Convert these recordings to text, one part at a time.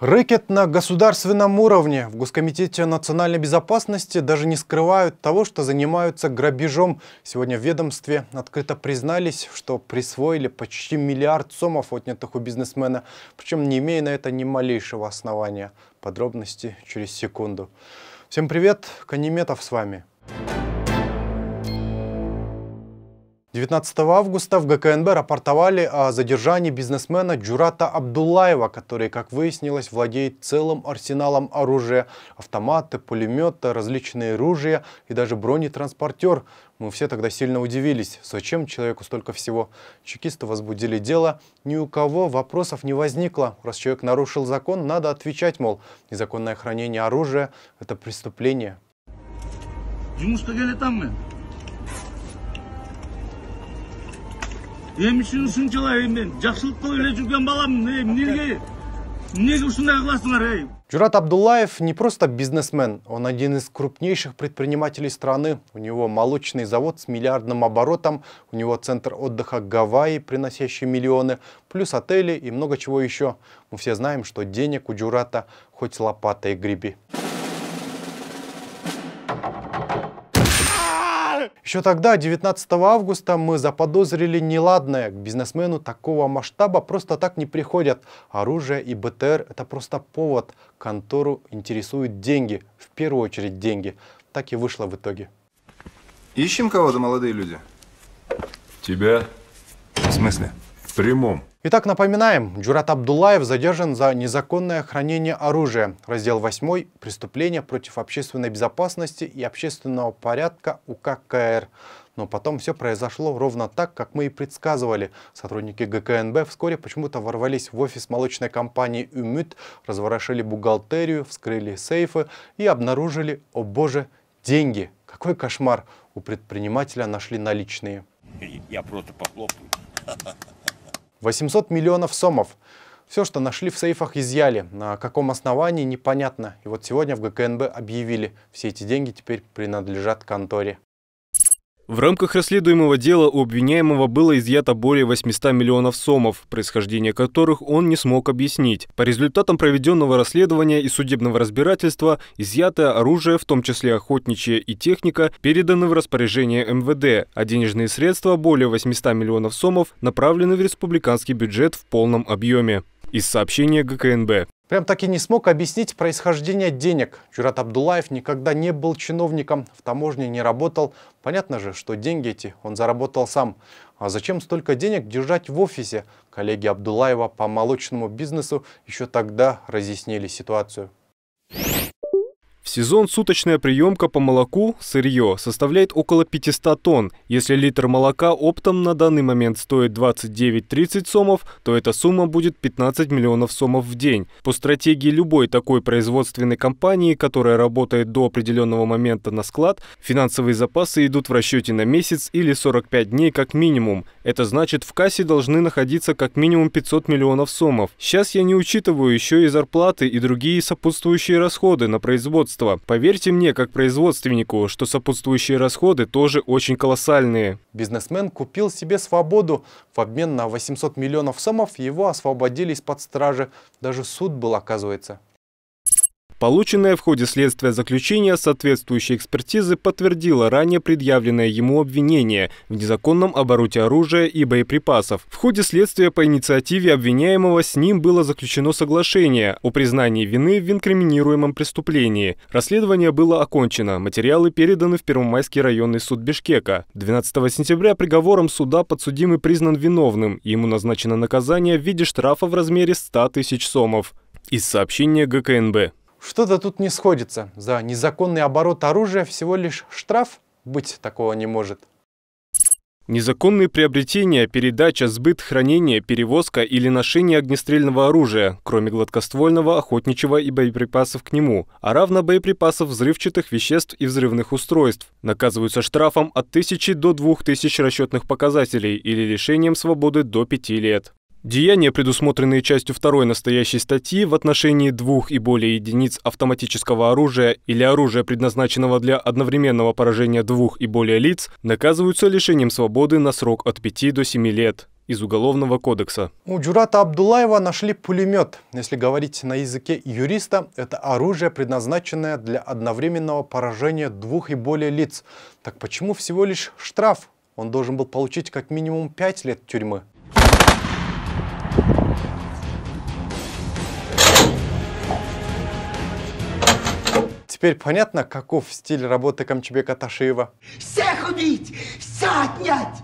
Рэкет на государственном уровне. В Госкомитете национальной безопасности даже не скрывают того, что занимаются грабежом. Сегодня в ведомстве открыто признались, что присвоили почти миллиард сомов, отнятых у бизнесмена, причем не имея на это ни малейшего основания. Подробности через секунду. Всем привет, Каниметов с вами. 19 августа в ГКНБ рапортовали о задержании бизнесмена Джурата Абдуллаева, который, как выяснилось, владеет целым арсеналом оружия. Автоматы, пулеметы, различные ружья и даже бронетранспортер. Мы все тогда сильно удивились, зачем человеку столько всего. Чекисты возбудили дело, ни у кого вопросов не возникло. Раз человек нарушил закон, надо отвечать, мол, незаконное хранение оружия – это преступление. Ему что там мы? эми үчүн ушунчалай мен жакшылыкка эле жүргөн баламын эмнеге эмнеге ушундай кыласыңар эй Журат Абдуллаев не просто бизнесмен, он один из крупнейших предпринимателей страны. У него молочный завод с миллиардным оборотом, у него центр отдыха Гавайи, приносящий миллионы, плюс отели и много чего еще. Мы все знаем, что денег у Джурата хоть лопатой греби. Еще тогда, 19 августа, мы заподозрили неладное. К бизнесмену такого масштаба просто так не приходят. Оружие и БТР – это просто повод. Контору интересуют деньги, в первую очередь деньги. Так и вышло в итоге. Ищем кого-то, молодые люди? Тебя. В смысле? прямом. Итак, напоминаем, Джурат Абдулаев задержан за незаконное хранение оружия. Раздел 8 «Преступления против общественной безопасности и общественного порядка УК КР». Но потом все произошло ровно так, как мы и предсказывали. Сотрудники ГКНБ вскоре почему-то ворвались в офис молочной компании Умит, разворошили бухгалтерию, вскрыли сейфы и обнаружили, о боже, деньги. Какой кошмар! У предпринимателя нашли наличные. Я просто похлопаю. 800 миллионов сомов. Все, что нашли в сейфах, изъяли. На каком основании, непонятно. И вот сегодня в ГКНБ объявили, все эти деньги теперь принадлежат конторе в рамках расследуемого дела у обвиняемого было изъято более 800 миллионов сомов, происхождение которых он не смог объяснить. По результатам проведенного расследования и судебного разбирательства изъятое оружие, в том числе охотничье и техника, переданы в распоряжение МВД, а денежные средства более 800 миллионов сомов направлены в республиканский бюджет в полном объеме. Из сообщения ГКНБ. Прям так и не смог объяснить происхождение денег. Чурат Абдулаев никогда не был чиновником, в таможне не работал. Понятно же, что деньги эти он заработал сам. А зачем столько денег держать в офисе? Коллеги Абдулаева по молочному бизнесу еще тогда разъяснили ситуацию сезон суточная приемка по молоку, сырье, составляет около 500 тонн. Если литр молока оптом на данный момент стоит 29-30 сомов, то эта сумма будет 15 миллионов сомов в день. По стратегии любой такой производственной компании, которая работает до определенного момента на склад, финансовые запасы идут в расчете на месяц или 45 дней как минимум. Это значит, в кассе должны находиться как минимум 500 миллионов сомов. Сейчас я не учитываю еще и зарплаты и другие сопутствующие расходы на производство, производства. Поверьте мне, как производственнику, что сопутствующие расходы тоже очень колоссальные. Бизнесмен купил себе свободу. В обмен на 800 миллионов сомов его освободили из-под стражи. Даже суд был, оказывается. Полученное в ходе следствия заключение соответствующей экспертизы подтвердило ранее предъявленное ему обвинение в незаконном обороте оружия и боеприпасов. В ходе следствия по инициативе обвиняемого с ним было заключено соглашение о признании вины в инкриминируемом преступлении. Расследование было окончено, материалы переданы в Первомайский районный суд Бишкека. 12 сентября приговором суда подсудимый признан виновным, ему назначено наказание в виде штрафа в размере 100 тысяч сомов. Из сообщения ГКНБ. Что-то тут не сходится. За незаконный оборот оружия всего лишь штраф? Быть такого не может. Незаконные приобретения, передача, сбыт, хранение, перевозка или ношение огнестрельного оружия, кроме гладкоствольного, охотничьего и боеприпасов к нему, а равно боеприпасов взрывчатых веществ и взрывных устройств, наказываются штрафом от 1000 до 2000 расчетных показателей или лишением свободы до 5 лет. Деяния, предусмотренные частью второй настоящей статьи в отношении двух и более единиц автоматического оружия или оружия, предназначенного для одновременного поражения двух и более лиц, наказываются лишением свободы на срок от 5 до 7 лет из Уголовного кодекса. У Джурата Абдулаева нашли пулемет. Если говорить на языке юриста, это оружие, предназначенное для одновременного поражения двух и более лиц. Так почему всего лишь штраф? Он должен был получить как минимум 5 лет тюрьмы. Теперь понятно, каков стиль работы Камчебека Ташиева? Всех убить! Все отнять!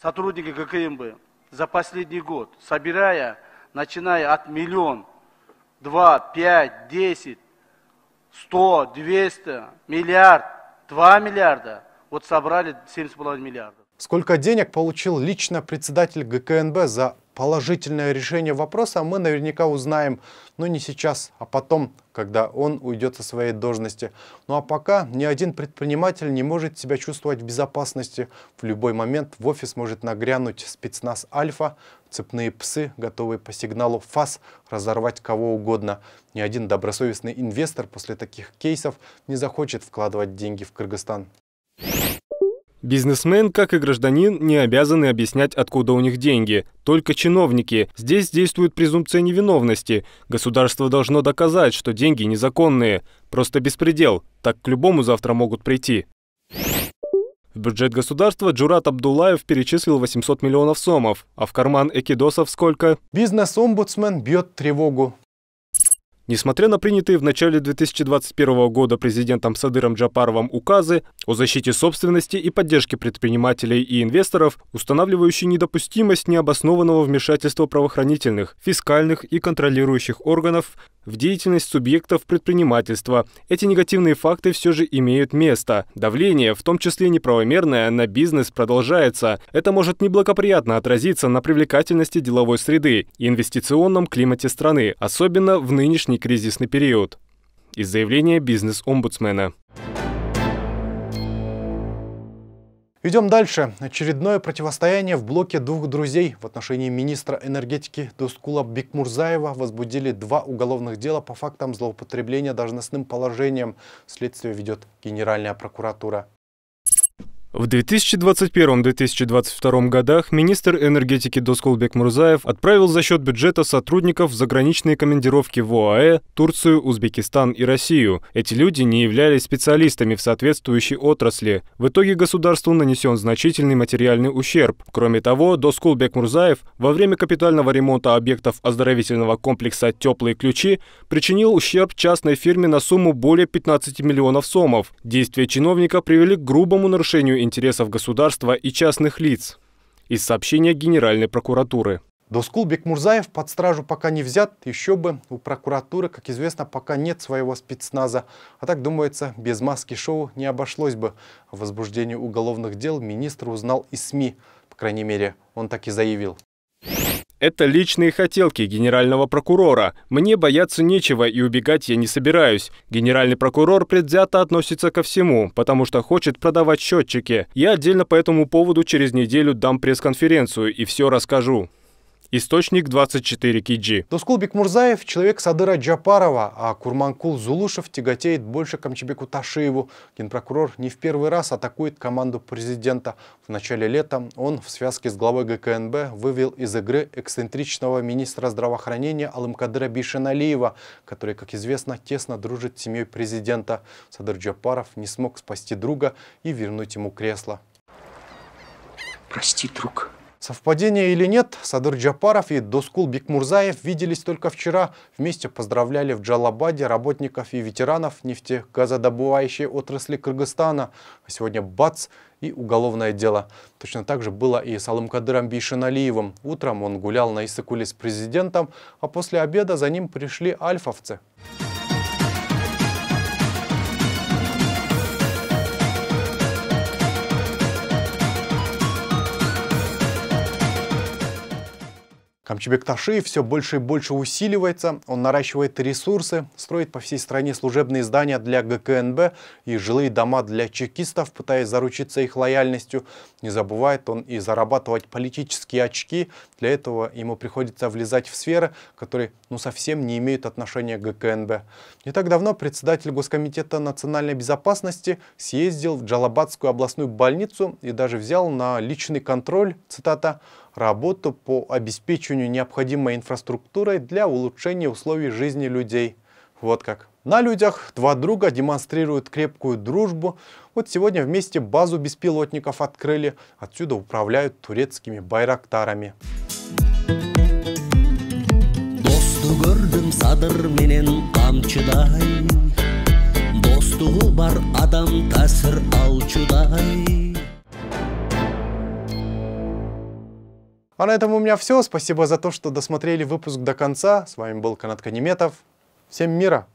Сотрудники ГКМБ за последний год, собирая, начиная от миллион, два, пять, десять, сто, двести, миллиард, два миллиарда, вот собрали семь с половиной миллиардов. Сколько денег получил лично председатель ГКНБ за положительное решение вопроса а мы наверняка узнаем, но ну, не сейчас, а потом, когда он уйдет со своей должности. Ну а пока ни один предприниматель не может себя чувствовать в безопасности. В любой момент в офис может нагрянуть спецназ «Альфа», цепные псы, готовые по сигналу ФАС разорвать кого угодно. Ни один добросовестный инвестор после таких кейсов не захочет вкладывать деньги в Кыргызстан. Бизнесмен, как и гражданин, не обязаны объяснять, откуда у них деньги. Только чиновники. Здесь действует презумпция невиновности. Государство должно доказать, что деньги незаконные. Просто беспредел. Так к любому завтра могут прийти. В бюджет государства Джурат Абдулаев перечислил 800 миллионов сомов. А в карман экидосов сколько? Бизнес-омбудсмен бьет тревогу. Несмотря на принятые в начале 2021 года президентом Садыром Джапаровым указы о защите собственности и поддержке предпринимателей и инвесторов, устанавливающие недопустимость необоснованного вмешательства правоохранительных, фискальных и контролирующих органов в деятельность субъектов предпринимательства, эти негативные факты все же имеют место. Давление, в том числе неправомерное, на бизнес продолжается. Это может неблагоприятно отразиться на привлекательности деловой среды и инвестиционном климате страны, особенно в нынешней летний кризисный период. Из заявления бизнес-омбудсмена. Идем дальше. Очередное противостояние в блоке двух друзей в отношении министра энергетики Дускула Бикмурзаева возбудили два уголовных дела по фактам злоупотребления должностным положением. Следствие ведет Генеральная прокуратура. В 2021-2022 годах министр энергетики Досколбек Мурзаев отправил за счет бюджета сотрудников в заграничные командировки в ОАЭ, Турцию, Узбекистан и Россию. Эти люди не являлись специалистами в соответствующей отрасли. В итоге государству нанесен значительный материальный ущерб. Кроме того, Досколбек Мурзаев во время капитального ремонта объектов оздоровительного комплекса «Теплые ключи» причинил ущерб частной фирме на сумму более 15 миллионов сомов. Действия чиновника привели к грубому нарушению интересов государства и частных лиц. Из сообщения Генеральной прокуратуры. Доскулбек Мурзаев под стражу пока не взят, еще бы у прокуратуры, как известно, пока нет своего спецназа. А так, думается, без маски шоу не обошлось бы. О возбуждении уголовных дел министр узнал из СМИ, по крайней мере, он так и заявил. Это личные хотелки генерального прокурора. Мне бояться нечего и убегать я не собираюсь. Генеральный прокурор предвзято относится ко всему, потому что хочет продавать счетчики. Я отдельно по этому поводу через неделю дам пресс-конференцию и все расскажу. Источник 24 киджи. Доскулбек Мурзаев, человек Садыра Джапарова, а Курманкул Зулушев тяготеет больше к Камчебеку Ташиеву. Генпрокурор не в первый раз атакует команду президента. В начале лета он в связке с главой ГКНБ вывел из игры эксцентричного министра здравоохранения Алымкадыра Бишеналиева, который, как известно, тесно дружит с семьей президента. Садыр Джапаров не смог спасти друга и вернуть ему кресло. Прости, друг. Совпадение или нет, Садыр Джапаров и Доскул Бекмурзаев виделись только вчера. Вместе поздравляли в Джалабаде работников и ветеранов нефтегазодобывающей отрасли Кыргызстана. А сегодня бац и уголовное дело. Точно так же было и с Алымкадыром Бейшиналиевым. Утром он гулял на Исыкуле с президентом, а после обеда за ним пришли альфовцы. Камчебекташи все больше и больше усиливается, он наращивает ресурсы, строит по всей стране служебные здания для ГКНБ и жилые дома для чекистов, пытаясь заручиться их лояльностью. Не забывает он и зарабатывать политические очки, для этого ему приходится влезать в сферы, которые ну совсем не имеют отношения к ГКНБ. Не так давно председатель Госкомитета национальной безопасности съездил в Джалабадскую областную больницу и даже взял на личный контроль, цитата, работу по обеспечению необходимой инфраструктурой для улучшения условий жизни людей. Вот как. На людях два друга демонстрируют крепкую дружбу. Вот сегодня вместе базу беспилотников открыли. Отсюда управляют турецкими байрактарами. Достугу бар адам тәсір алчудай А на этом у меня все. Спасибо за то, что досмотрели выпуск до конца. С вами был Канат Канеметов. Всем мира!